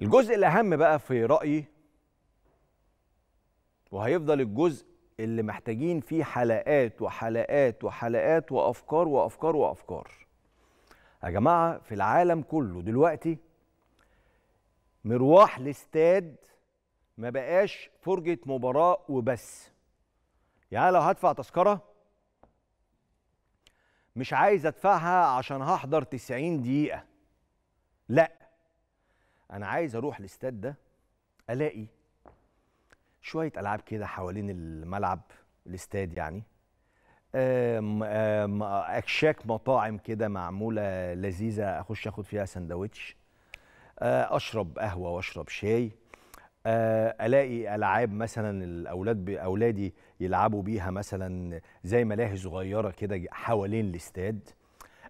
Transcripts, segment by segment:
الجزء الأهم بقى في رأيي وهيفضل الجزء اللي محتاجين فيه حلقات وحلقات وحلقات وأفكار وأفكار وأفكار يا جماعة في العالم كله دلوقتي مروح الاستاد ما بقاش فرجة مباراة وبس يعني لو هدفع تذكرة مش عايز ادفعها عشان هحضر 90 دقيقة لا انا عايز اروح الاستاد ده الاقي شويه العاب كده حوالين الملعب الاستاد يعني اكشاك مطاعم كده معموله لذيذه اخش اخد فيها سندوتش آه، اشرب قهوه واشرب شاي آه، الاقي العاب مثلا الاولاد اولادي يلعبوا بيها مثلا زي ملاهي صغيره كده حوالين الاستاد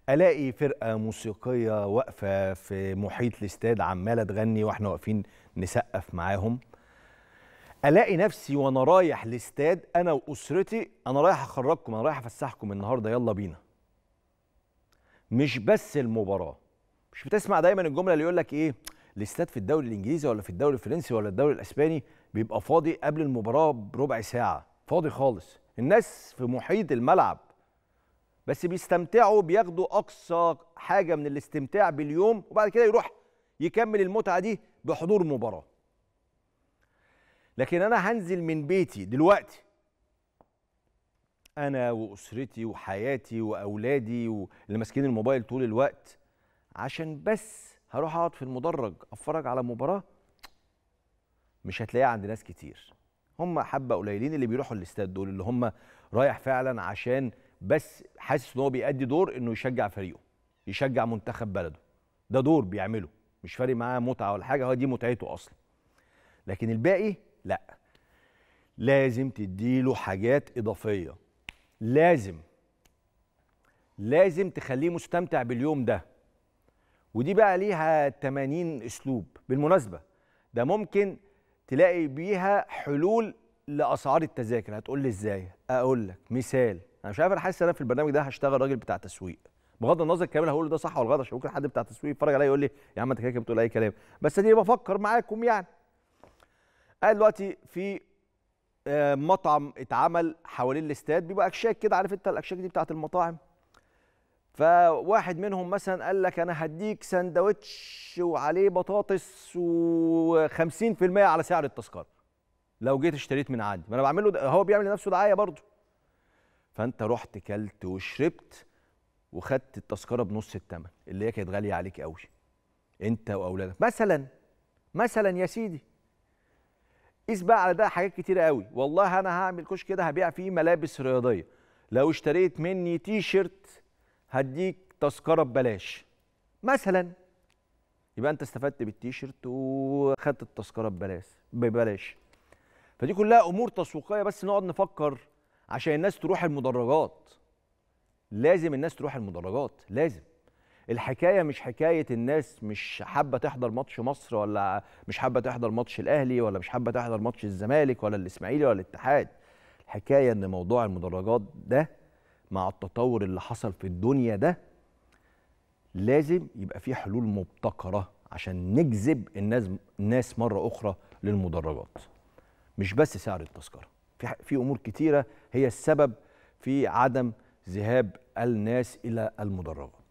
الاقي فرقه موسيقيه واقفه في محيط الاستاد عماله تغني واحنا واقفين نسقف معاهم الاقي نفسي وانا رايح الاستاد انا واسرتي انا رايح اخرجكم انا رايح افسحكم النهارده يلا بينا مش بس المباراه مش بتسمع دايما الجمله اللي يقول لك ايه الاستاد في الدوري الانجليزي ولا في الدوري الفرنسي ولا الدوري الاسباني بيبقى فاضي قبل المباراه بربع ساعه فاضي خالص الناس في محيط الملعب بس بيستمتعوا بياخدوا اقصى حاجه من الاستمتاع باليوم وبعد كده يروح يكمل المتعه دي بحضور مباراه لكن انا هنزل من بيتي دلوقتي انا واسرتي وحياتي واولادي واللي ماسكين الموبايل طول الوقت عشان بس هروح اقعد في المدرج اتفرج على مباراه مش هتلاقيها عند ناس كتير هم حبه قليلين اللي بيروحوا الاستاد دول اللي هم رايح فعلا عشان بس حاسس ان هو بيأدي دور انه يشجع فريقه يشجع منتخب بلده ده دور بيعمله مش فارق معاه متعه ولا حاجه هو دي متعته اصلا لكن الباقي لا لازم تديله حاجات اضافيه لازم لازم تخليه مستمتع باليوم ده ودي بقى ليها 80 اسلوب بالمناسبه ده ممكن تلاقي بيها حلول لاسعار التذاكر هتقول لي ازاي اقول لك مثال انا مش عارف انا حاسس انا في البرنامج ده هشتغل راجل بتاع تسويق بغض النظر الكلام اللي هقوله ده صح ولا غلط عشان ممكن حد بتاع تسويق يتفرج عليا يقول لي يا عم انت كده بتقول اي كلام بس دي بفكر معاكم يعني قال دلوقتي في آه، مطعم اتعمل حوالين الاستاد بيبقى اكشاك كده عارف انت الاكشاك دي بتاعت المطاعم فواحد منهم مثلا قال لك انا هديك سندوتش وعليه بطاطس و50% على سعر التذكره لو جيت اشتريت من عندي ما انا بعمل له هو بيعمل لنفسه دعايه برضه فانت رحت كلت وشربت وخدت التذكره بنص الثمن اللي هي كانت غاليه عليك قوي انت واولادك مثلا مثلا يا سيدي قيس بقى على ده حاجات كتيره قوي والله انا هعمل كشك كده هبيع فيه ملابس رياضيه لو اشتريت مني تي شيرت هديك تذكره ببلاش مثلا يبقى انت استفدت بالتي شيرت وخدت التذكره ببلاش ببلاش فدي كلها امور تسويقيه بس نقعد نفكر عشان الناس تروح المدرجات لازم الناس تروح المدرجات لازم الحكايه مش حكايه الناس مش حابه تحضر ماتش مصر ولا مش حابه تحضر ماتش الاهلي ولا مش حابه تحضر ماتش الزمالك ولا الاسماعيلي ولا الاتحاد الحكايه ان موضوع المدرجات ده مع التطور اللي حصل في الدنيا ده لازم يبقى في حلول مبتكره عشان نجذب الناس الناس مره اخرى للمدرجات مش بس سعر التذكره في في امور كتيره هي السبب في عدم ذهاب الناس الى المدرجات